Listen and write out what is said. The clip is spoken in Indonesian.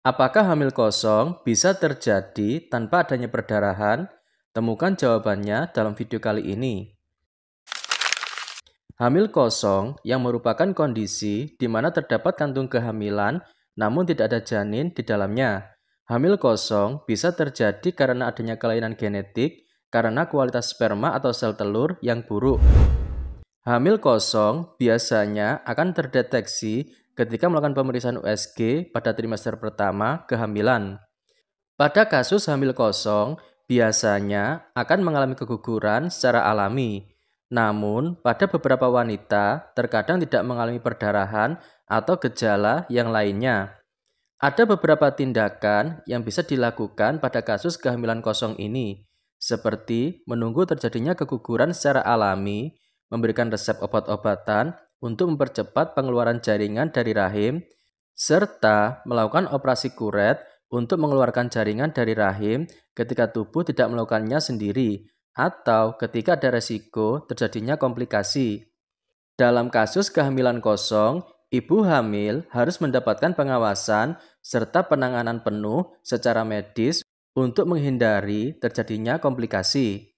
Apakah hamil kosong bisa terjadi tanpa adanya perdarahan? Temukan jawabannya dalam video kali ini. Hamil kosong yang merupakan kondisi di mana terdapat kantung kehamilan namun tidak ada janin di dalamnya. Hamil kosong bisa terjadi karena adanya kelainan genetik karena kualitas sperma atau sel telur yang buruk. Hamil kosong biasanya akan terdeteksi ketika melakukan pemeriksaan USG pada trimester pertama kehamilan. Pada kasus hamil kosong, biasanya akan mengalami keguguran secara alami. Namun, pada beberapa wanita terkadang tidak mengalami perdarahan atau gejala yang lainnya. Ada beberapa tindakan yang bisa dilakukan pada kasus kehamilan kosong ini, seperti menunggu terjadinya keguguran secara alami, memberikan resep obat-obatan, untuk mempercepat pengeluaran jaringan dari rahim, serta melakukan operasi kuret untuk mengeluarkan jaringan dari rahim ketika tubuh tidak melakukannya sendiri atau ketika ada resiko terjadinya komplikasi. Dalam kasus kehamilan kosong, ibu hamil harus mendapatkan pengawasan serta penanganan penuh secara medis untuk menghindari terjadinya komplikasi.